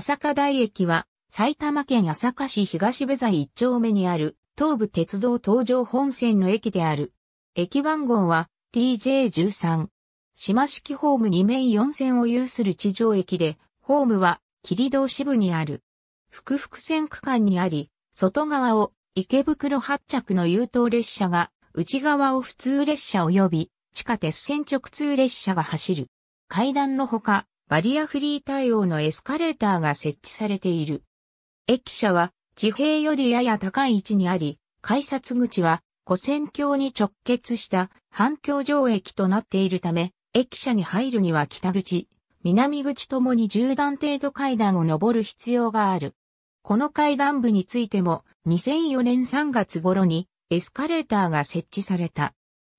朝霞台駅は、埼玉県朝霞市東部材1丁目にある、東武鉄道東上本線の駅である。駅番号は、TJ13。島式ホーム2面4線を有する地上駅で、ホームは、霧道支部にある。複々線区間にあり、外側を池袋発着の優等列車が、内側を普通列車及び地下鉄線直通列車が走る。階段のほか、バリアフリー対応のエスカレーターが設置されている。駅舎は地平よりやや高い位置にあり、改札口は古戦橋に直結した反響上駅となっているため、駅舎に入るには北口、南口ともに10段程度階段を上る必要がある。この階段部についても2004年3月頃にエスカレーターが設置された。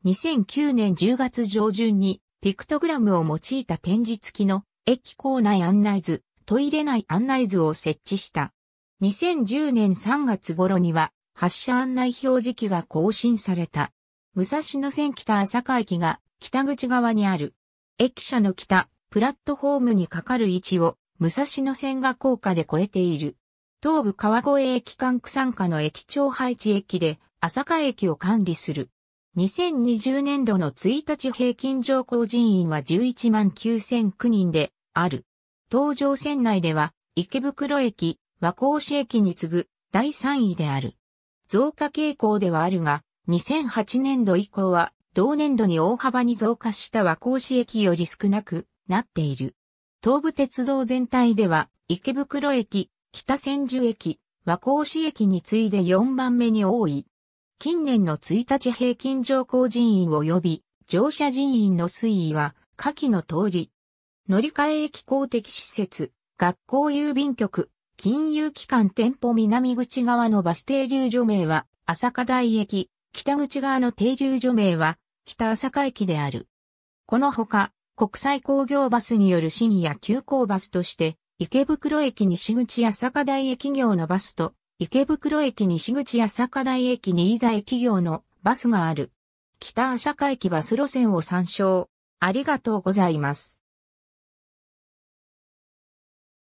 2009年10月上旬にピクトグラムを用いた展示付きの駅構内案内図、トイレ内案内図を設置した。2010年3月頃には、発車案内表示器が更新された。武蔵野線北朝霞駅が北口側にある。駅舎の北、プラットホームにかかる位置を武蔵野線が高架で超えている。東武川越駅間区参加の駅長配置駅で朝霞駅を管理する。2020年度の1日平均乗降人員は11万9009人で、ある。東上線内では、池袋駅、和光市駅に次ぐ第3位である。増加傾向ではあるが、2008年度以降は、同年度に大幅に増加した和光市駅より少なくなっている。東武鉄道全体では、池袋駅、北千住駅、和光市駅に次いで4番目に多い。近年の1日平均乗降人員及び乗車人員の推移は、下記の通り、乗り換え駅公的施設、学校郵便局、金融機関店舗南口側のバス停留所名は、朝霞台駅、北口側の停留所名は、北朝霞駅である。このほか、国際工業バスによる深夜急行バスとして、池袋駅西口浅香台駅業のバスと、池袋駅西口浅香台駅新座駅業のバスがある。北朝霞駅バス路線を参照。ありがとうございます。